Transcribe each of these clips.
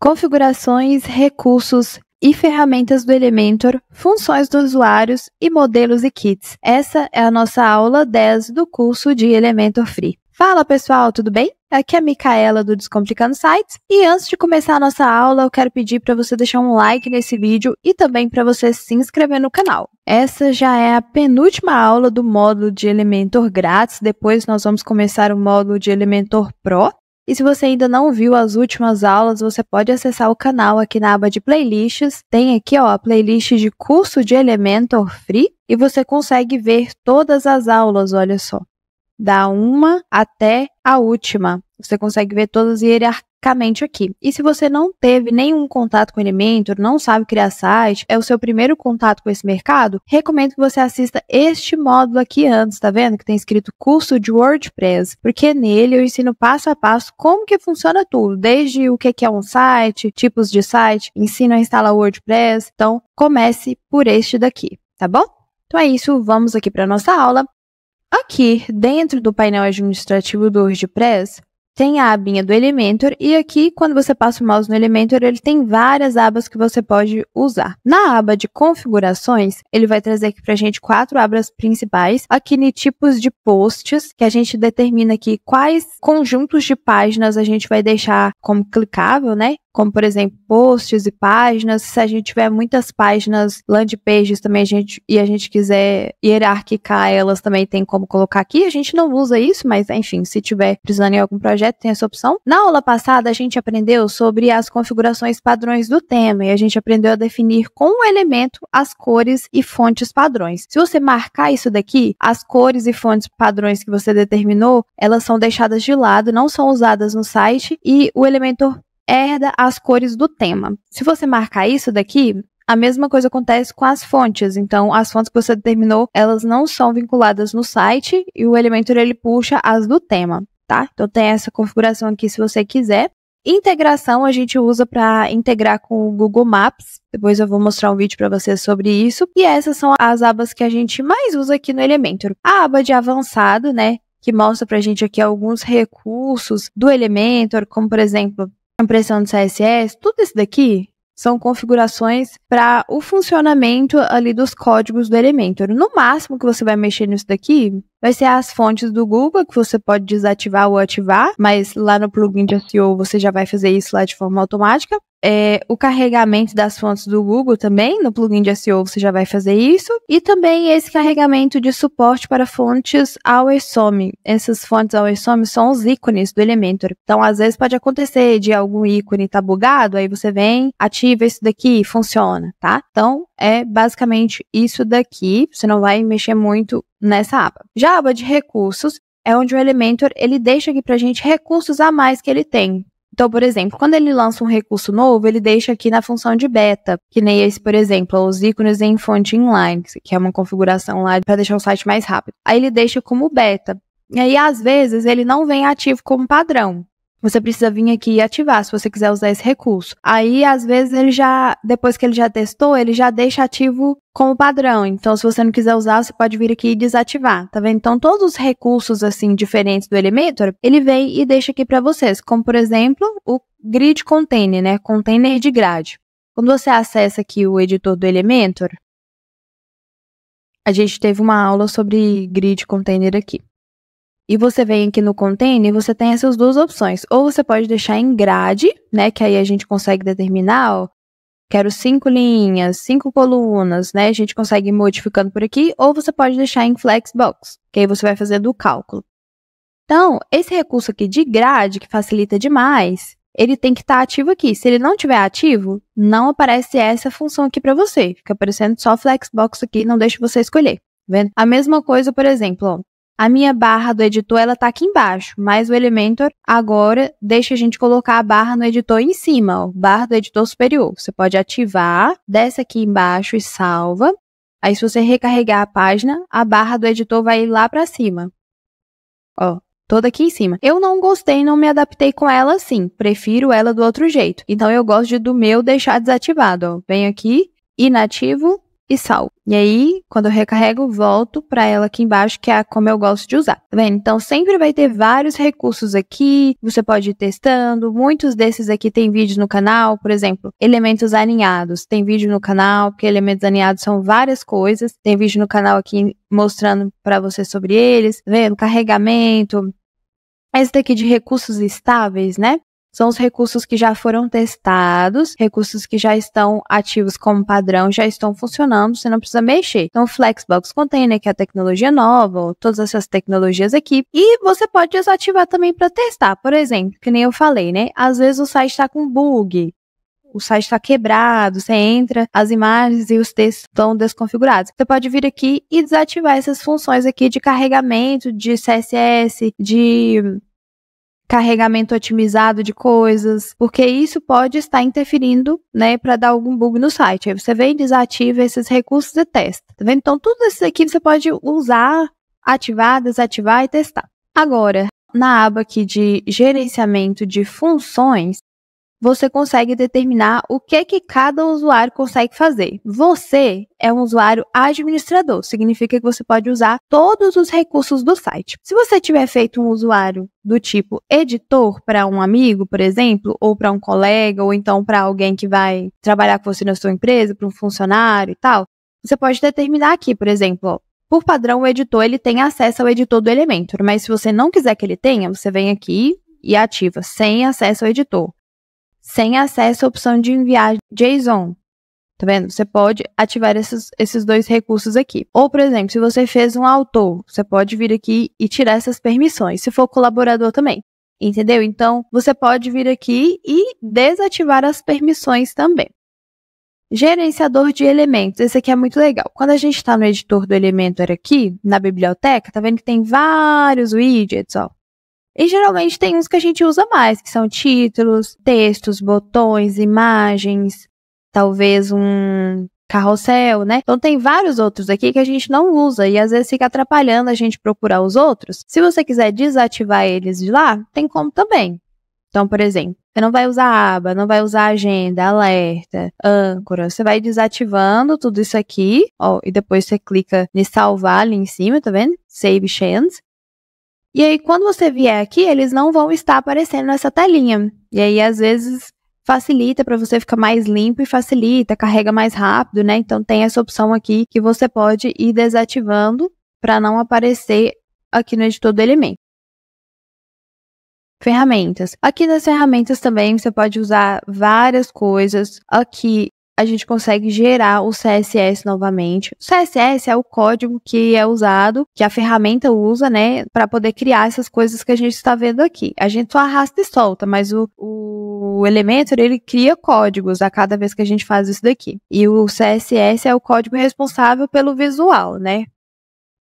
configurações, recursos e ferramentas do Elementor, funções dos usuários e modelos e kits. Essa é a nossa aula 10 do curso de Elementor Free. Fala pessoal, tudo bem? Aqui é a Micaela do Descomplicando Sites e antes de começar a nossa aula, eu quero pedir para você deixar um like nesse vídeo e também para você se inscrever no canal. Essa já é a penúltima aula do módulo de Elementor grátis, depois nós vamos começar o módulo de Elementor Pro e se você ainda não viu as últimas aulas, você pode acessar o canal aqui na aba de playlists. Tem aqui ó, a playlist de curso de Elementor Free e você consegue ver todas as aulas, olha só, da uma até a última. Você consegue ver todas hierarquicamente aqui. E se você não teve nenhum contato com Elementor, não sabe criar site, é o seu primeiro contato com esse mercado, recomendo que você assista este módulo aqui antes, tá vendo? Que tem escrito curso de WordPress, porque nele eu ensino passo a passo como que funciona tudo, desde o que é um site, tipos de site, ensino a instalar WordPress. Então, comece por este daqui, tá bom? Então é isso, vamos aqui para nossa aula. Aqui, dentro do painel administrativo do WordPress, tem a abinha do Elementor e aqui, quando você passa o mouse no Elementor, ele tem várias abas que você pode usar. Na aba de configurações, ele vai trazer aqui para a gente quatro abas principais, aqui em tipos de posts, que a gente determina aqui quais conjuntos de páginas a gente vai deixar como clicável, né? como por exemplo posts e páginas. Se a gente tiver muitas páginas landing pages também a gente, e a gente quiser hierarquicar elas também tem como colocar aqui. A gente não usa isso, mas enfim, se tiver precisando em algum projeto tem essa opção. Na aula passada a gente aprendeu sobre as configurações padrões do tema e a gente aprendeu a definir com o elemento as cores e fontes padrões. Se você marcar isso daqui, as cores e fontes padrões que você determinou, elas são deixadas de lado, não são usadas no site e o elemento herda as cores do tema. Se você marcar isso daqui, a mesma coisa acontece com as fontes. Então, as fontes que você determinou, elas não são vinculadas no site e o Elementor ele puxa as do tema, tá? Então tem essa configuração aqui se você quiser. Integração a gente usa para integrar com o Google Maps. Depois eu vou mostrar um vídeo para vocês sobre isso. E essas são as abas que a gente mais usa aqui no Elementor. A aba de avançado, né, que mostra para a gente aqui alguns recursos do Elementor, como por exemplo impressão de CSS, tudo isso daqui são configurações para o funcionamento ali dos códigos do Elementor. No máximo que você vai mexer nisso daqui vai ser as fontes do Google, que você pode desativar ou ativar, mas lá no plugin de SEO você já vai fazer isso lá de forma automática. É, o carregamento das fontes do Google também, no plugin de SEO você já vai fazer isso, e também esse carregamento de suporte para fontes AWSOM. Essas fontes AWSOM são os ícones do Elementor. Então, às vezes pode acontecer de algum ícone estar tá bugado, aí você vem, ativa isso daqui e funciona, tá? Então, é basicamente isso daqui. Você não vai mexer muito nessa aba. Já a aba de recursos é onde o Elementor ele deixa aqui para a gente recursos a mais que ele tem. Então, por exemplo, quando ele lança um recurso novo, ele deixa aqui na função de beta, que nem esse, por exemplo, os ícones em fonte inline, que é uma configuração lá para deixar o site mais rápido. Aí ele deixa como beta. E aí, às vezes, ele não vem ativo como padrão. Você precisa vir aqui e ativar se você quiser usar esse recurso. Aí, às vezes, ele já, depois que ele já testou, ele já deixa ativo como padrão. Então, se você não quiser usar, você pode vir aqui e desativar, tá vendo? Então, todos os recursos, assim, diferentes do Elementor, ele vem e deixa aqui para vocês, como, por exemplo, o Grid Container, né? Container de grade. Quando você acessa aqui o editor do Elementor, a gente teve uma aula sobre Grid Container aqui. E você vem aqui no container e você tem essas duas opções. Ou você pode deixar em grade, né? Que aí a gente consegue determinar, ó, quero cinco linhas, cinco colunas, né? A gente consegue ir modificando por aqui. Ou você pode deixar em flexbox, que aí você vai fazer do cálculo. Então, esse recurso aqui de grade, que facilita demais, ele tem que estar tá ativo aqui. Se ele não tiver ativo, não aparece essa função aqui para você. Fica aparecendo só flexbox aqui, não deixa você escolher. Tá vendo? A mesma coisa, por exemplo, ó, a minha barra do editor ela tá aqui embaixo, mas o Elementor agora deixa a gente colocar a barra no editor em cima, ó, barra do editor superior. Você pode ativar, desce aqui embaixo e salva. Aí se você recarregar a página, a barra do editor vai lá para cima. Ó, toda aqui em cima. Eu não gostei, não me adaptei com ela assim, prefiro ela do outro jeito. Então eu gosto de, do meu deixar desativado, ó. Venho aqui, inativo, e sal. E aí, quando eu recarrego, volto para ela aqui embaixo, que é como eu gosto de usar. Tá vendo? Então, sempre vai ter vários recursos aqui, você pode ir testando. Muitos desses aqui tem vídeos no canal, por exemplo, elementos alinhados Tem vídeo no canal, porque elementos alinhados são várias coisas. Tem vídeo no canal aqui mostrando para você sobre eles, tá vendo? Carregamento, esse daqui de recursos estáveis, né? São os recursos que já foram testados, recursos que já estão ativos como padrão, já estão funcionando, você não precisa mexer. Então, Flexbox Container, que é a tecnologia nova, todas essas tecnologias aqui. E você pode desativar também para testar. Por exemplo, que nem eu falei, né? Às vezes o site está com bug, o site está quebrado, você entra, as imagens e os textos estão desconfigurados. Você pode vir aqui e desativar essas funções aqui de carregamento, de CSS, de carregamento otimizado de coisas, porque isso pode estar interferindo, né, para dar algum bug no site. Aí você vem, desativa esses recursos e testa. Tá vendo? Então, tudo isso aqui você pode usar, ativar, desativar e testar. Agora, na aba aqui de gerenciamento de funções, você consegue determinar o que que cada usuário consegue fazer. Você é um usuário administrador, significa que você pode usar todos os recursos do site. Se você tiver feito um usuário do tipo editor para um amigo, por exemplo, ou para um colega, ou então para alguém que vai trabalhar com você na sua empresa, para um funcionário e tal, você pode determinar aqui, por exemplo, por padrão o editor ele tem acesso ao editor do Elementor, mas se você não quiser que ele tenha, você vem aqui e ativa sem acesso ao editor sem acesso à opção de enviar JSON. Tá vendo? Você pode ativar esses, esses dois recursos aqui. Ou, por exemplo, se você fez um autor, você pode vir aqui e tirar essas permissões, se for colaborador também. Entendeu? Então, você pode vir aqui e desativar as permissões também. Gerenciador de elementos. Esse aqui é muito legal. Quando a gente está no editor do Elementor aqui, na biblioteca, tá vendo que tem vários widgets, ó. E geralmente tem uns que a gente usa mais, que são títulos, textos, botões, imagens, talvez um carrossel, né? Então tem vários outros aqui que a gente não usa e às vezes fica atrapalhando a gente procurar os outros. Se você quiser desativar eles de lá, tem como também. Então, por exemplo, você não vai usar aba, não vai usar agenda, alerta, âncora. Você vai desativando tudo isso aqui, ó, e depois você clica em salvar ali em cima, tá vendo? Save Chance. E aí, quando você vier aqui, eles não vão estar aparecendo nessa telinha. E aí, às vezes, facilita para você ficar mais limpo e facilita, carrega mais rápido, né? Então, tem essa opção aqui que você pode ir desativando para não aparecer aqui no editor do elemento. Ferramentas. Aqui nas ferramentas também você pode usar várias coisas. Aqui a gente consegue gerar o CSS novamente. O CSS é o código que é usado, que a ferramenta usa, né, para poder criar essas coisas que a gente está vendo aqui. A gente só arrasta e solta, mas o, o Elementor, ele cria códigos a cada vez que a gente faz isso daqui. E o CSS é o código responsável pelo visual, né?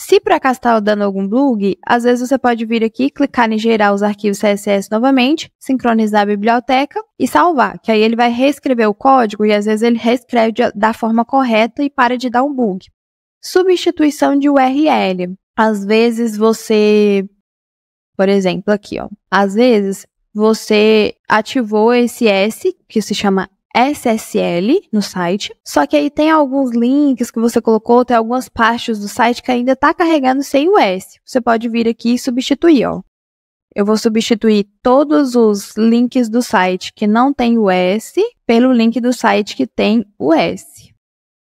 Se por acaso está dando algum bug, às vezes você pode vir aqui, clicar em gerar os arquivos CSS novamente, sincronizar a biblioteca e salvar, que aí ele vai reescrever o código e às vezes ele reescreve da forma correta e para de dar um bug. Substituição de URL. Às vezes você, por exemplo, aqui, ó, às vezes você ativou esse S, que se chama SSL no site, só que aí tem alguns links que você colocou, tem algumas partes do site que ainda está carregando sem o S. Você pode vir aqui e substituir, ó. Eu vou substituir todos os links do site que não tem o S pelo link do site que tem o S.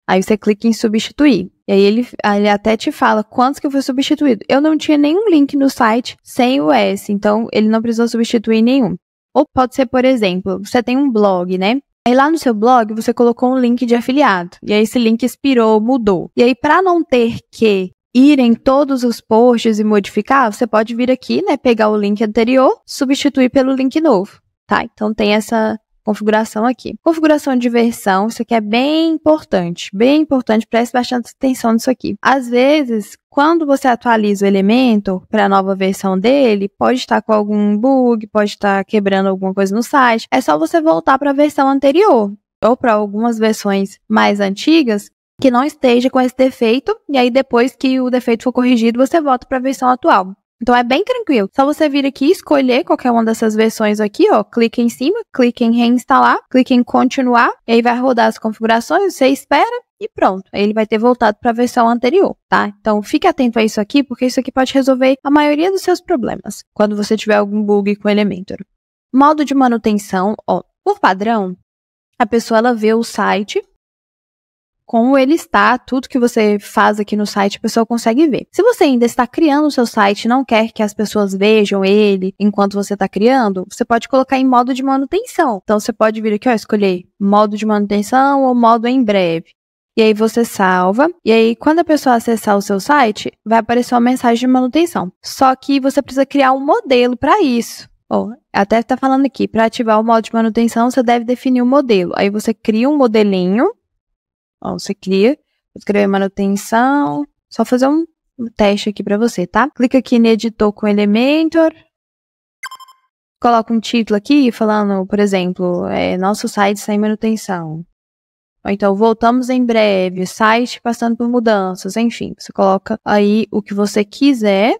Aí você clica em substituir. E aí ele, ele até te fala quantos que foi substituído. Eu não tinha nenhum link no site sem o S, então ele não precisou substituir nenhum. Ou pode ser, por exemplo, você tem um blog, né? Aí lá no seu blog você colocou um link de afiliado. E aí esse link expirou, mudou. E aí para não ter que ir em todos os posts e modificar, você pode vir aqui, né, pegar o link anterior, substituir pelo link novo, tá? Então tem essa configuração aqui. Configuração de versão, isso aqui é bem importante, bem importante, preste bastante atenção nisso aqui. Às vezes, quando você atualiza o elemento para a nova versão dele, pode estar com algum bug, pode estar quebrando alguma coisa no site, é só você voltar para a versão anterior ou para algumas versões mais antigas que não esteja com esse defeito, e aí depois que o defeito for corrigido, você volta para a versão atual. Então é bem tranquilo. Só você vir aqui escolher qualquer uma dessas versões aqui, ó. Clica em cima, clica em reinstalar, clica em continuar, e aí vai rodar as configurações, você espera e pronto. Aí ele vai ter voltado para a versão anterior, tá? Então fique atento a isso aqui, porque isso aqui pode resolver a maioria dos seus problemas quando você tiver algum bug com o Elementor. Modo de manutenção, ó. Por padrão, a pessoa ela vê o site como ele está, tudo que você faz aqui no site a pessoa consegue ver. Se você ainda está criando o seu site e não quer que as pessoas vejam ele enquanto você está criando, você pode colocar em modo de manutenção. Então você pode vir aqui, ó, escolher modo de manutenção ou modo em breve. E aí você salva, e aí quando a pessoa acessar o seu site, vai aparecer uma mensagem de manutenção. Só que você precisa criar um modelo para isso. Ó, até está falando aqui, para ativar o modo de manutenção, você deve definir o um modelo. Aí você cria um modelinho Ó, você cria, escrever manutenção, só fazer um, teste aqui para você, tá? Clica aqui em editor com Elementor, coloca um título aqui falando, por exemplo, é, nosso site sem manutenção. Ou então, voltamos em breve, site passando por mudanças, enfim. Você coloca aí o que você quiser,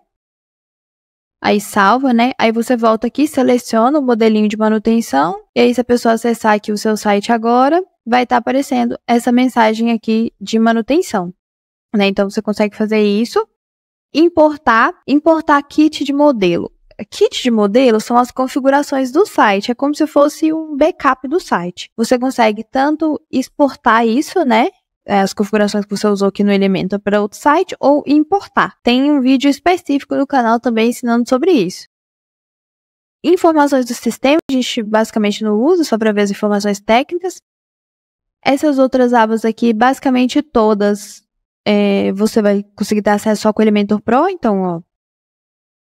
aí salva, né? Aí você volta aqui, seleciona o modelinho de manutenção, e aí se a pessoa acessar aqui o seu site agora, vai estar tá aparecendo essa mensagem aqui de manutenção. Né? Então você consegue fazer isso. Importar, importar kit de modelo. Kit de modelo são as configurações do site, é como se fosse um backup do site. Você consegue tanto exportar isso, né? É, as configurações que você usou aqui no elemento para outro site ou importar. Tem um vídeo específico no canal também ensinando sobre isso. Informações do sistema, a gente basicamente não usa, só para ver as informações técnicas. Essas outras abas aqui, basicamente todas, é, você vai conseguir ter acesso só com o Elementor Pro, então, ó.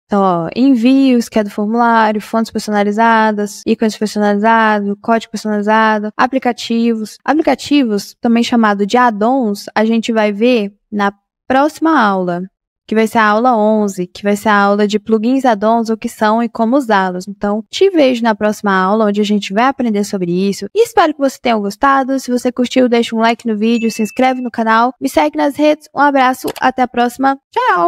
Então, ó, envios, que é do formulário, fontes personalizadas, ícones personalizados, código personalizado, aplicativos. Aplicativos, também chamado de add-ons, a gente vai ver na próxima aula que vai ser a aula 11, que vai ser a aula de plugins add-ons, o que são e como usá-los. Então, te vejo na próxima aula, onde a gente vai aprender sobre isso. E espero que você tenha gostado. Se você curtiu, deixa um like no vídeo, se inscreve no canal, me segue nas redes. Um abraço, até a próxima. Tchau!